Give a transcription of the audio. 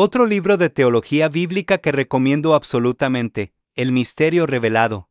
Otro libro de teología bíblica que recomiendo absolutamente, El Misterio Revelado,